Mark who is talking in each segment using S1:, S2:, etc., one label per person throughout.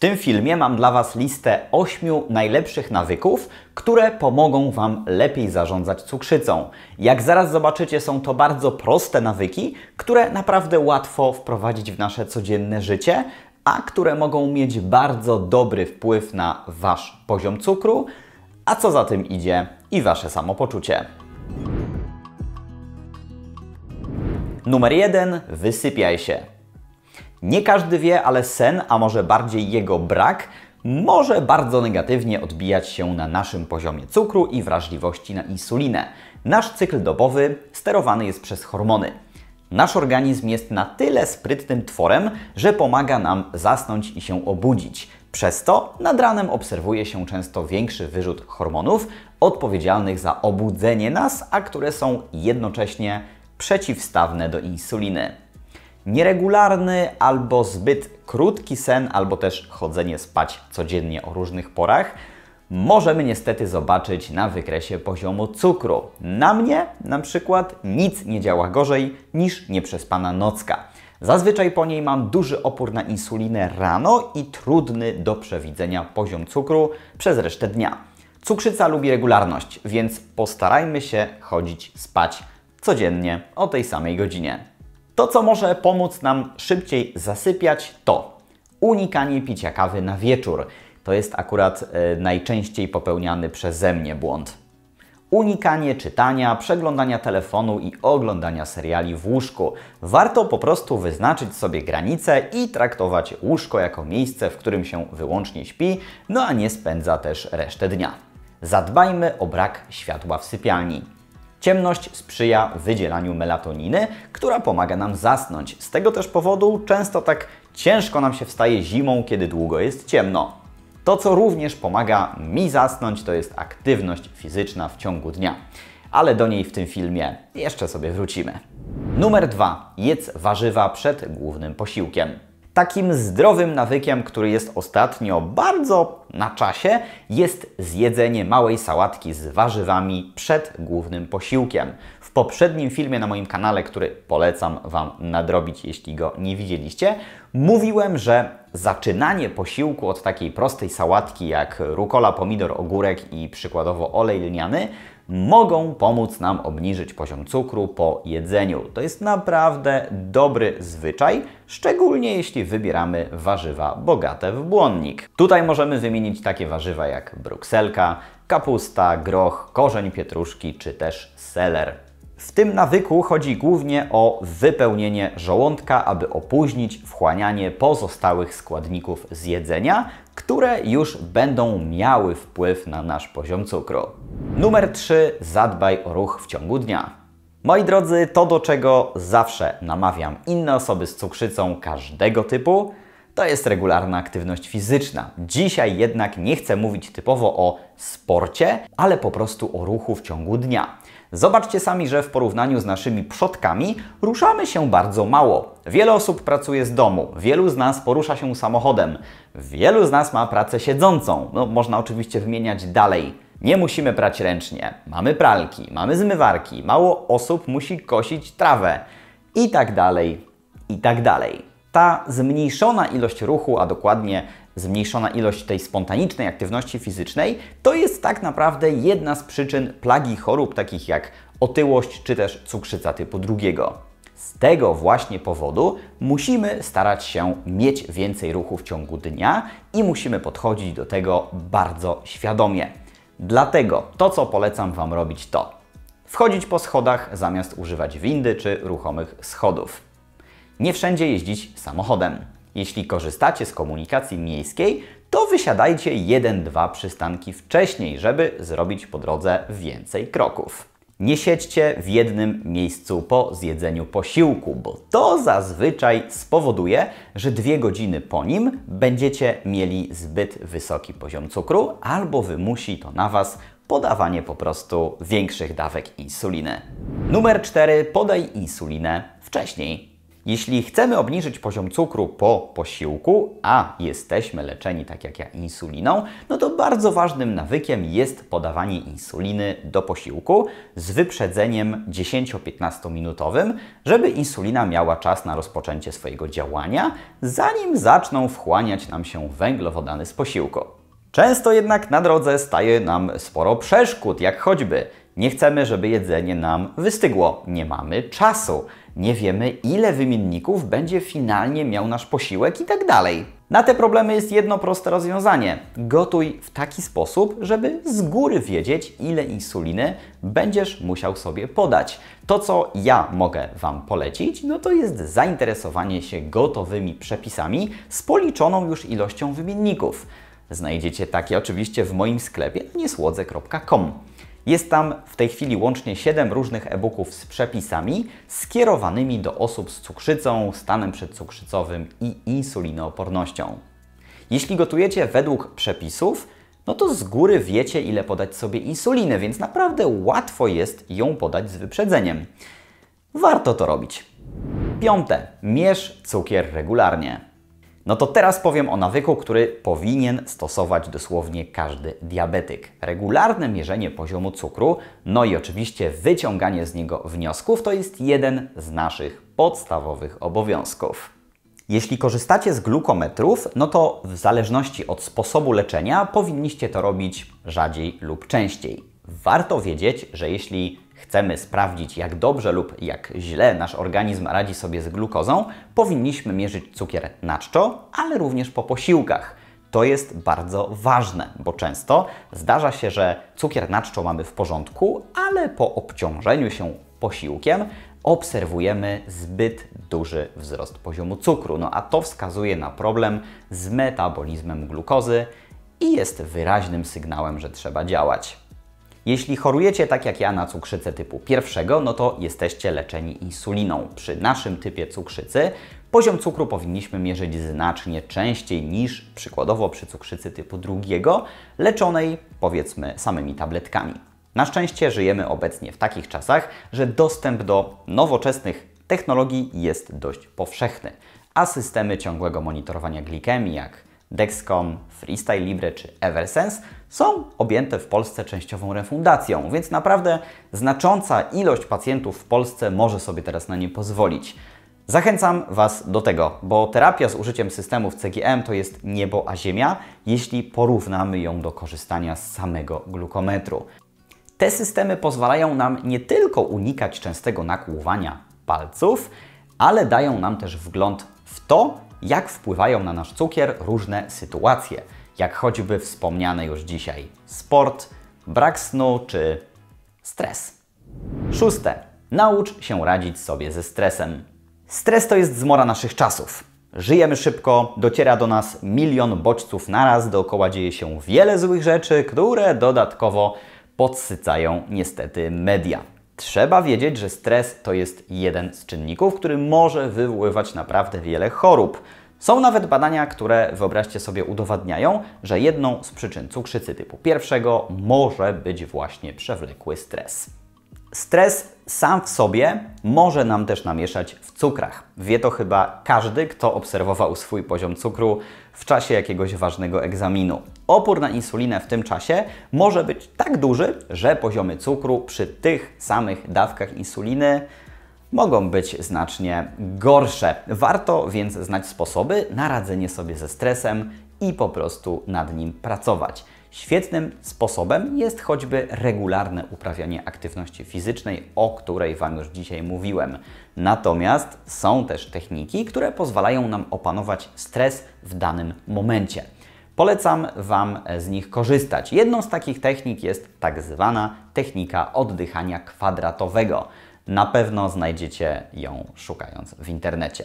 S1: tym filmie mam dla Was listę 8 najlepszych nawyków, które pomogą Wam lepiej zarządzać cukrzycą. Jak zaraz zobaczycie, są to bardzo proste nawyki, które naprawdę łatwo wprowadzić w nasze codzienne życie, a które mogą mieć bardzo dobry wpływ na Wasz poziom cukru, a co za tym idzie i Wasze samopoczucie. Numer 1. Wysypiaj się. Nie każdy wie, ale sen, a może bardziej jego brak, może bardzo negatywnie odbijać się na naszym poziomie cukru i wrażliwości na insulinę. Nasz cykl dobowy sterowany jest przez hormony. Nasz organizm jest na tyle sprytnym tworem, że pomaga nam zasnąć i się obudzić. Przez to nad ranem obserwuje się często większy wyrzut hormonów odpowiedzialnych za obudzenie nas, a które są jednocześnie przeciwstawne do insuliny. Nieregularny albo zbyt krótki sen, albo też chodzenie spać codziennie o różnych porach możemy niestety zobaczyć na wykresie poziomu cukru. Na mnie na przykład nic nie działa gorzej niż nieprzespana nocka. Zazwyczaj po niej mam duży opór na insulinę rano i trudny do przewidzenia poziom cukru przez resztę dnia. Cukrzyca lubi regularność, więc postarajmy się chodzić spać codziennie o tej samej godzinie. To, co może pomóc nam szybciej zasypiać, to unikanie picia kawy na wieczór. To jest akurat y, najczęściej popełniany przeze mnie błąd. Unikanie czytania, przeglądania telefonu i oglądania seriali w łóżku. Warto po prostu wyznaczyć sobie granice i traktować łóżko jako miejsce, w którym się wyłącznie śpi, no a nie spędza też resztę dnia. Zadbajmy o brak światła w sypialni. Ciemność sprzyja wydzielaniu melatoniny, która pomaga nam zasnąć. Z tego też powodu często tak ciężko nam się wstaje zimą, kiedy długo jest ciemno. To, co również pomaga mi zasnąć, to jest aktywność fizyczna w ciągu dnia. Ale do niej w tym filmie jeszcze sobie wrócimy. Numer 2. Jedz warzywa przed głównym posiłkiem. Takim zdrowym nawykiem, który jest ostatnio bardzo na czasie jest zjedzenie małej sałatki z warzywami przed głównym posiłkiem. W poprzednim filmie na moim kanale, który polecam Wam nadrobić, jeśli go nie widzieliście, mówiłem, że zaczynanie posiłku od takiej prostej sałatki jak rukola, pomidor, ogórek i przykładowo olej lniany mogą pomóc nam obniżyć poziom cukru po jedzeniu. To jest naprawdę dobry zwyczaj, szczególnie jeśli wybieramy warzywa bogate w błonnik. Tutaj możemy wymienić wymienić takie warzywa jak brukselka, kapusta, groch, korzeń pietruszki czy też seler. W tym nawyku chodzi głównie o wypełnienie żołądka, aby opóźnić wchłanianie pozostałych składników z jedzenia, które już będą miały wpływ na nasz poziom cukru. Numer 3. Zadbaj o ruch w ciągu dnia. Moi drodzy, to do czego zawsze namawiam inne osoby z cukrzycą każdego typu – to jest regularna aktywność fizyczna. Dzisiaj jednak nie chcę mówić typowo o sporcie, ale po prostu o ruchu w ciągu dnia. Zobaczcie sami, że w porównaniu z naszymi przodkami ruszamy się bardzo mało. Wiele osób pracuje z domu, wielu z nas porusza się samochodem, wielu z nas ma pracę siedzącą. No, można oczywiście wymieniać dalej. Nie musimy prać ręcznie. Mamy pralki, mamy zmywarki, mało osób musi kosić trawę i tak dalej, i tak dalej ta zmniejszona ilość ruchu, a dokładnie zmniejszona ilość tej spontanicznej aktywności fizycznej, to jest tak naprawdę jedna z przyczyn plagi chorób takich jak otyłość czy też cukrzyca typu drugiego. Z tego właśnie powodu musimy starać się mieć więcej ruchu w ciągu dnia i musimy podchodzić do tego bardzo świadomie. Dlatego to, co polecam Wam robić, to wchodzić po schodach zamiast używać windy czy ruchomych schodów nie wszędzie jeździć samochodem. Jeśli korzystacie z komunikacji miejskiej, to wysiadajcie 1-2 przystanki wcześniej, żeby zrobić po drodze więcej kroków. Nie siedźcie w jednym miejscu po zjedzeniu posiłku, bo to zazwyczaj spowoduje, że dwie godziny po nim będziecie mieli zbyt wysoki poziom cukru, albo wymusi to na Was podawanie po prostu większych dawek insuliny. Numer 4. Podaj insulinę wcześniej. Jeśli chcemy obniżyć poziom cukru po posiłku, a jesteśmy leczeni tak jak ja insuliną, no to bardzo ważnym nawykiem jest podawanie insuliny do posiłku z wyprzedzeniem 10-15 minutowym, żeby insulina miała czas na rozpoczęcie swojego działania, zanim zaczną wchłaniać nam się węglowodany z posiłku. Często jednak na drodze staje nam sporo przeszkód, jak choćby nie chcemy, żeby jedzenie nam wystygło. Nie mamy czasu. Nie wiemy, ile wymienników będzie finalnie miał nasz posiłek i tak dalej. Na te problemy jest jedno proste rozwiązanie. Gotuj w taki sposób, żeby z góry wiedzieć, ile insuliny będziesz musiał sobie podać. To, co ja mogę Wam polecić, no to jest zainteresowanie się gotowymi przepisami z policzoną już ilością wymienników. Znajdziecie takie oczywiście w moim sklepie niesłodze.com. Jest tam w tej chwili łącznie 7 różnych e-booków z przepisami skierowanymi do osób z cukrzycą, stanem przedcukrzycowym i insulinoopornością. Jeśli gotujecie według przepisów, no to z góry wiecie ile podać sobie insuliny, więc naprawdę łatwo jest ją podać z wyprzedzeniem. Warto to robić. Piąte. Mierz cukier regularnie. No to teraz powiem o nawyku, który powinien stosować dosłownie każdy diabetyk. Regularne mierzenie poziomu cukru, no i oczywiście wyciąganie z niego wniosków, to jest jeden z naszych podstawowych obowiązków. Jeśli korzystacie z glukometrów, no to w zależności od sposobu leczenia powinniście to robić rzadziej lub częściej. Warto wiedzieć, że jeśli chcemy sprawdzić, jak dobrze lub jak źle nasz organizm radzi sobie z glukozą, powinniśmy mierzyć cukier na czczo, ale również po posiłkach. To jest bardzo ważne, bo często zdarza się, że cukier na czczo mamy w porządku, ale po obciążeniu się posiłkiem obserwujemy zbyt duży wzrost poziomu cukru. No a to wskazuje na problem z metabolizmem glukozy i jest wyraźnym sygnałem, że trzeba działać. Jeśli chorujecie tak jak ja na cukrzycę typu pierwszego, no to jesteście leczeni insuliną. Przy naszym typie cukrzycy poziom cukru powinniśmy mierzyć znacznie częściej niż przykładowo przy cukrzycy typu drugiego, leczonej powiedzmy samymi tabletkami. Na szczęście żyjemy obecnie w takich czasach, że dostęp do nowoczesnych technologii jest dość powszechny, a systemy ciągłego monitorowania glikemii jak Dexcom, Freestyle Libre czy Eversense są objęte w Polsce częściową refundacją, więc naprawdę znacząca ilość pacjentów w Polsce może sobie teraz na nie pozwolić. Zachęcam Was do tego, bo terapia z użyciem systemów CGM to jest niebo a ziemia, jeśli porównamy ją do korzystania z samego glukometru. Te systemy pozwalają nam nie tylko unikać częstego nakłuwania palców, ale dają nam też wgląd w to, jak wpływają na nasz cukier różne sytuacje, jak choćby wspomniany już dzisiaj sport, brak snu czy stres. Szóste. Naucz się radzić sobie ze stresem. Stres to jest zmora naszych czasów. Żyjemy szybko, dociera do nas milion bodźców naraz, dookoła dzieje się wiele złych rzeczy, które dodatkowo podsycają niestety media. Trzeba wiedzieć, że stres to jest jeden z czynników, który może wywoływać naprawdę wiele chorób. Są nawet badania, które wyobraźcie sobie udowadniają, że jedną z przyczyn cukrzycy typu pierwszego może być właśnie przewlekły stres. Stres sam w sobie może nam też namieszać w cukrach. Wie to chyba każdy, kto obserwował swój poziom cukru w czasie jakiegoś ważnego egzaminu. Opór na insulinę w tym czasie może być tak duży, że poziomy cukru przy tych samych dawkach insuliny mogą być znacznie gorsze. Warto więc znać sposoby na radzenie sobie ze stresem i po prostu nad nim pracować. Świetnym sposobem jest choćby regularne uprawianie aktywności fizycznej, o której Wam już dzisiaj mówiłem. Natomiast są też techniki, które pozwalają nam opanować stres w danym momencie. Polecam Wam z nich korzystać. Jedną z takich technik jest tak zwana technika oddychania kwadratowego. Na pewno znajdziecie ją szukając w internecie.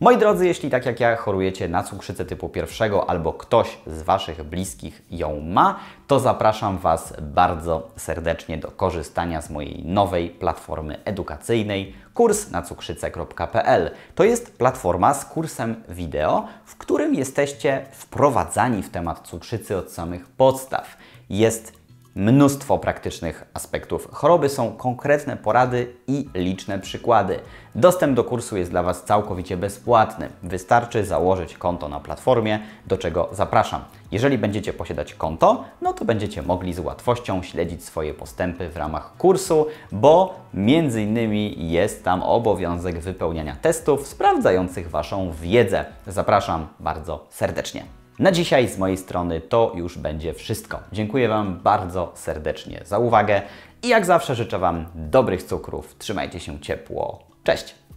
S1: Moi drodzy, jeśli tak jak ja chorujecie na cukrzycę typu pierwszego albo ktoś z Waszych bliskich ją ma, to zapraszam Was bardzo serdecznie do korzystania z mojej nowej platformy edukacyjnej kursnacukrzyce.pl. To jest platforma z kursem wideo, w którym jesteście wprowadzani w temat cukrzycy od samych podstaw. Jest mnóstwo praktycznych aspektów choroby, są konkretne porady i liczne przykłady. Dostęp do kursu jest dla Was całkowicie bezpłatny. Wystarczy założyć konto na platformie, do czego zapraszam. Jeżeli będziecie posiadać konto, no to będziecie mogli z łatwością śledzić swoje postępy w ramach kursu, bo między innymi jest tam obowiązek wypełniania testów sprawdzających Waszą wiedzę. Zapraszam bardzo serdecznie. Na dzisiaj z mojej strony to już będzie wszystko. Dziękuję Wam bardzo serdecznie za uwagę i jak zawsze życzę Wam dobrych cukrów. Trzymajcie się ciepło. Cześć!